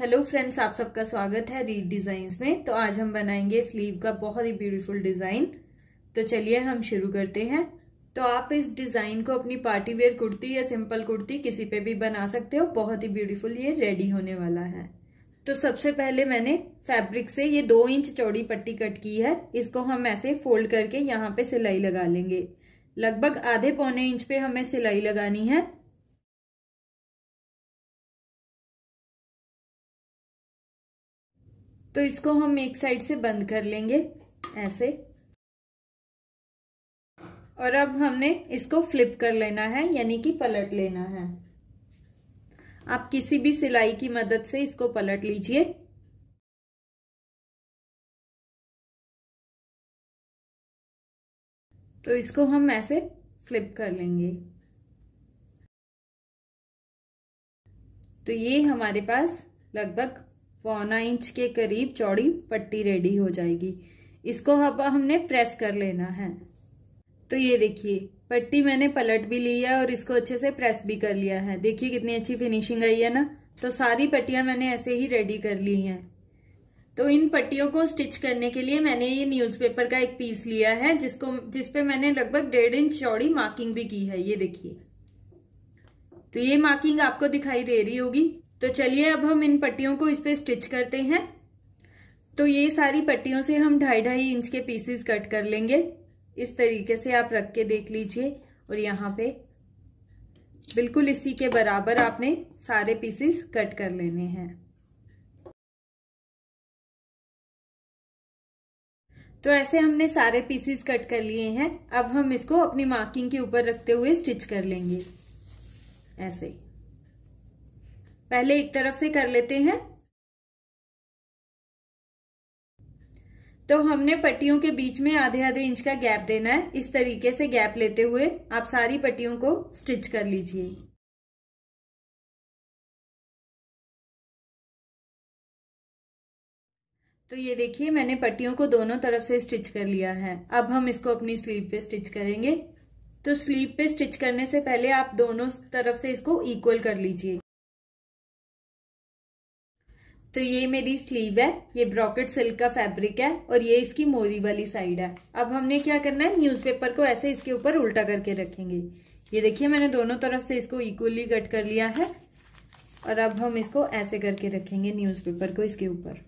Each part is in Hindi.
हेलो फ्रेंड्स आप सबका स्वागत है रीड डिज़ाइंस में तो आज हम बनाएंगे स्लीव का बहुत ही ब्यूटीफुल डिज़ाइन तो चलिए हम शुरू करते हैं तो आप इस डिज़ाइन को अपनी पार्टी वेयर कुर्ती या सिंपल कुर्ती किसी पे भी बना सकते हो बहुत ही ब्यूटीफुल ये रेडी होने वाला है तो सबसे पहले मैंने फैब्रिक से ये दो इंच चौड़ी पट्टी कट की है इसको हम ऐसे फोल्ड करके यहाँ पे सिलाई लगा लेंगे लगभग आधे पौने इंच पे हमें सिलाई लगानी है तो इसको हम एक साइड से बंद कर लेंगे ऐसे और अब हमने इसको फ्लिप कर लेना है यानी कि पलट लेना है आप किसी भी सिलाई की मदद से इसको पलट लीजिए तो इसको हम ऐसे फ्लिप कर लेंगे तो ये हमारे पास लगभग पौना इंच के करीब चौड़ी पट्टी रेडी हो जाएगी इसको अब हमने प्रेस कर लेना है तो ये देखिए पट्टी मैंने पलट भी ली है और इसको अच्छे से प्रेस भी कर लिया है देखिए कितनी अच्छी फिनिशिंग आई है ना तो सारी पट्टियाँ मैंने ऐसे ही रेडी कर ली हैं तो इन पट्टियों को स्टिच करने के लिए मैंने ये न्यूज़पेपर का एक पीस लिया है जिसको जिस पे मैंने लगभग डेढ़ इंच चौड़ी मार्किंग भी की है ये देखिए तो ये मार्किंग आपको दिखाई दे रही होगी तो चलिए अब हम इन पट्टियों को इस पर स्टिच करते हैं तो ये सारी पट्टियों से हम ढाई ढाई इंच के पीसेस कट कर लेंगे इस तरीके से आप रख के देख लीजिए और यहाँ पे बिल्कुल इसी के बराबर आपने सारे पीसेस कट कर लेने हैं तो ऐसे हमने सारे पीसेस कट कर लिए हैं अब हम इसको अपनी मार्किंग के ऊपर रखते हुए स्टिच कर लेंगे ऐसे ही पहले एक तरफ से कर लेते हैं तो हमने पट्टियों के बीच में आधे आधे इंच का गैप देना है इस तरीके से गैप लेते हुए आप सारी पट्टियों को स्टिच कर लीजिए तो ये देखिए मैंने पट्टियों को दोनों तरफ से स्टिच कर लिया है अब हम इसको अपनी स्लीव पे स्टिच करेंगे तो स्लीव पे स्टिच करने से पहले आप दोनों तरफ से इसको इक्वल कर लीजिए तो ये मेरी स्लीव है ये ब्रॉकेट सिल्क का फैब्रिक है और ये इसकी मोरी वाली साइड है अब हमने क्या करना है न्यूज़पेपर को ऐसे इसके ऊपर उल्टा करके रखेंगे ये देखिए मैंने दोनों तरफ से इसको इक्वली कट कर लिया है और अब हम इसको ऐसे करके रखेंगे न्यूज़पेपर को इसके ऊपर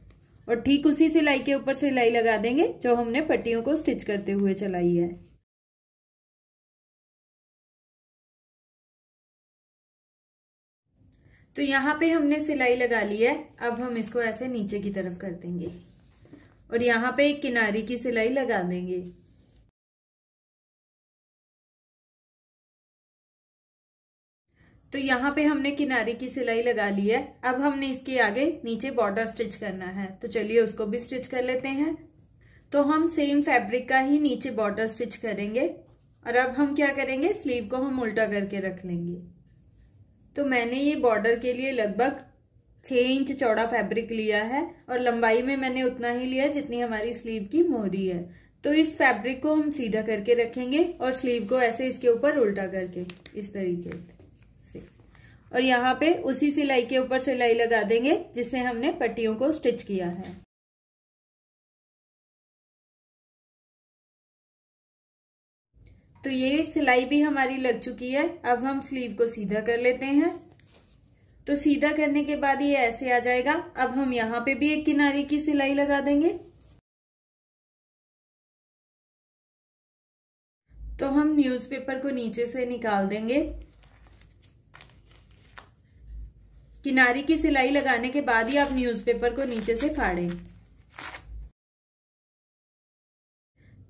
और ठीक उसी सिलाई के ऊपर सिलाई लगा देंगे जो हमने पट्टियों को स्टिच करते हुए चलाई है तो यहाँ पे हमने सिलाई लगा ली है अब हम इसको ऐसे नीचे की तरफ कर देंगे और यहाँ पे एक किनारी की सिलाई लगा देंगे तो यहाँ पे हमने किनारे की सिलाई लगा ली है अब हमने इसके आगे नीचे बॉर्डर स्टिच करना है तो चलिए उसको भी स्टिच कर लेते हैं तो हम सेम फैब्रिक का ही नीचे बॉर्डर स्टिच करेंगे और अब हम क्या करेंगे स्लीव को हम उल्टा करके रख लेंगे तो मैंने ये बॉर्डर के लिए लगभग छः इंच चौड़ा फैब्रिक लिया है और लंबाई में मैंने उतना ही लिया जितनी हमारी स्लीव की मोहरी है तो इस फैब्रिक को हम सीधा करके रखेंगे और स्लीव को ऐसे इसके ऊपर उल्टा करके इस तरीके से और यहाँ पे उसी सिलाई के ऊपर सिलाई लगा देंगे जिससे हमने पट्टियों को स्टिच किया है तो ये सिलाई भी हमारी लग चुकी है अब हम स्लीव को सीधा कर लेते हैं तो सीधा करने के बाद ये ऐसे आ जाएगा अब हम यहाँ पे भी एक किनारे की सिलाई लगा देंगे तो हम न्यूज़पेपर को नीचे से निकाल देंगे किनारी की सिलाई लगाने के बाद ही आप न्यूज़पेपर को नीचे से फाड़ें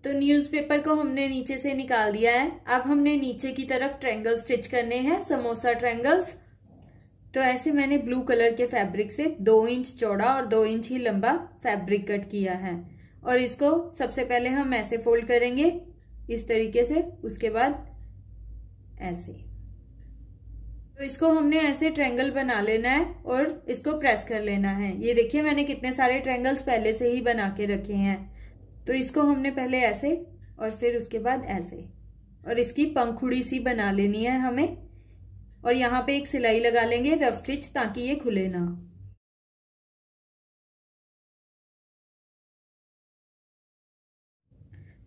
तो न्यूज़पेपर को हमने नीचे से निकाल दिया है अब हमने नीचे की तरफ ट्रैंगल स्टिच करने हैं समोसा ट्रैंगल्स तो ऐसे मैंने ब्लू कलर के फैब्रिक से दो इंच चौड़ा और दो इंच ही लंबा फैब्रिक कट किया है और इसको सबसे पहले हम ऐसे फोल्ड करेंगे इस तरीके से उसके बाद ऐसे तो इसको हमने ऐसे ट्रैंगल बना लेना है और इसको प्रेस कर लेना है ये देखिए मैंने कितने सारे ट्रैंगल्स पहले से ही बना के रखे हैं तो इसको हमने पहले ऐसे और फिर उसके बाद ऐसे और इसकी पंखुड़ी सी बना लेनी है हमें और यहाँ पे एक सिलाई लगा लेंगे रफ स्टिच ताकि ये खुले ना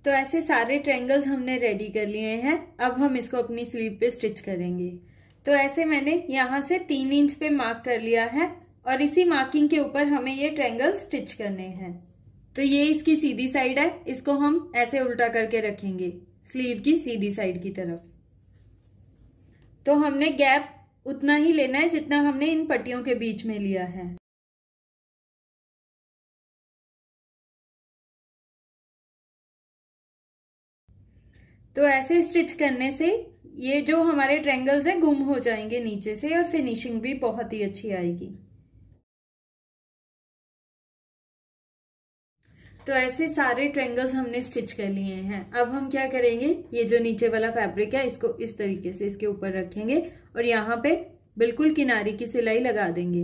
तो ऐसे सारे ट्रेंगल्स हमने रेडी कर लिए हैं अब हम इसको अपनी स्लीव पे स्टिच करेंगे तो ऐसे मैंने यहाँ से तीन इंच पे मार्क कर लिया है और इसी मार्किंग के ऊपर हमें ये ट्रेंगल स्टिच करने हैं तो ये इसकी सीधी साइड है इसको हम ऐसे उल्टा करके रखेंगे स्लीव की सीधी साइड की तरफ तो हमने गैप उतना ही लेना है जितना हमने इन पट्टियों के बीच में लिया है तो ऐसे स्टिच करने से ये जो हमारे ट्रेंगल्स हैं गुम हो जाएंगे नीचे से और फिनिशिंग भी बहुत ही अच्छी आएगी तो ऐसे सारे ट्रेंगल्स हमने स्टिच कर लिए हैं अब हम क्या करेंगे ये जो नीचे वाला फैब्रिक है इसको इस तरीके से इसके ऊपर रखेंगे और यहाँ पे बिल्कुल किनारे की सिलाई लगा देंगे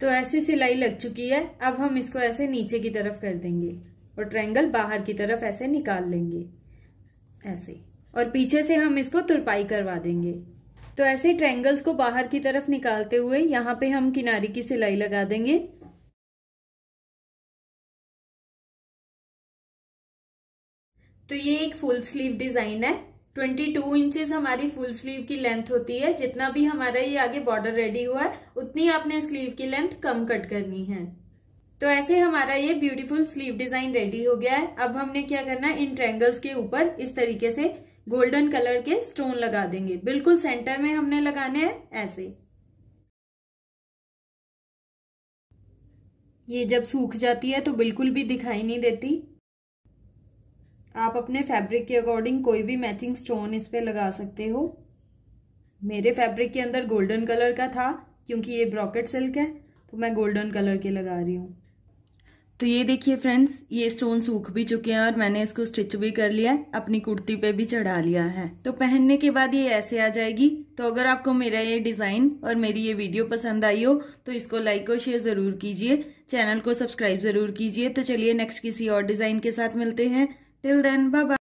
तो ऐसे सिलाई लग चुकी है अब हम इसको ऐसे नीचे की तरफ कर देंगे और ट्रेंगल बाहर की तरफ ऐसे निकाल लेंगे ऐसे और पीछे से हम इसको तुरपाई करवा देंगे तो ऐसे ट्रैंगल्स को बाहर की तरफ निकालते हुए यहाँ पे हम किनारे की सिलाई लगा देंगे तो ये एक फुल स्लीव डिजाइन है 22 इंचेस हमारी फुल स्लीव की लेंथ होती है जितना भी हमारा ये आगे बॉर्डर रेडी हुआ है उतनी आपने स्लीव की लेंथ कम कट करनी है तो ऐसे हमारा ये ब्यूटीफुल स्लीव डिजाइन रेडी हो गया है अब हमने क्या करना है इन ट्रैंगल्स के ऊपर इस तरीके से गोल्डन कलर के स्टोन लगा देंगे बिल्कुल सेंटर में हमने लगाने हैं ऐसे ये जब सूख जाती है तो बिल्कुल भी दिखाई नहीं देती आप अपने फैब्रिक के अकॉर्डिंग कोई भी मैचिंग स्टोन इस पे लगा सकते हो मेरे फैब्रिक के अंदर गोल्डन कलर का था क्योंकि ये ब्रॉकेट सिल्क है तो मैं गोल्डन कलर के लगा रही हूँ तो ये देखिए फ्रेंड्स ये स्टोन सूख भी चुके हैं और मैंने इसको स्टिच भी कर लिया है अपनी कुर्ती पे भी चढ़ा लिया है तो पहनने के बाद ये ऐसे आ जाएगी तो अगर आपको मेरा ये डिज़ाइन और मेरी ये वीडियो पसंद आई हो तो इसको लाइक और शेयर ज़रूर कीजिए चैनल को सब्सक्राइब ज़रूर कीजिए तो चलिए नेक्स्ट किसी और डिज़ाइन के साथ मिलते हैं टिल देन बाय